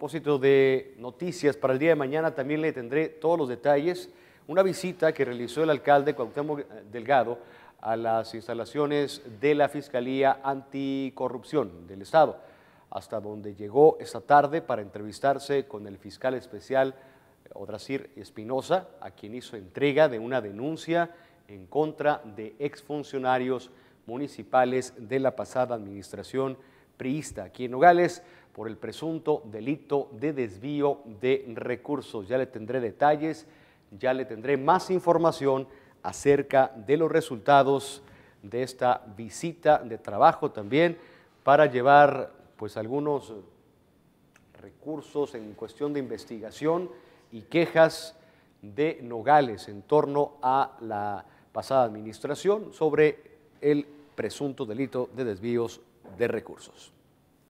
propósito de noticias para el día de mañana también le tendré todos los detalles. Una visita que realizó el alcalde Cuauhtémoc eh, Delgado a las instalaciones de la Fiscalía Anticorrupción del Estado, hasta donde llegó esta tarde para entrevistarse con el fiscal especial eh, Odrasir Espinosa, a quien hizo entrega de una denuncia en contra de exfuncionarios municipales de la pasada administración priista aquí en Nogales por el presunto delito de desvío de recursos. Ya le tendré detalles, ya le tendré más información acerca de los resultados de esta visita de trabajo también para llevar pues algunos recursos en cuestión de investigación y quejas de Nogales en torno a la pasada administración sobre el presunto delito de desvíos de recursos.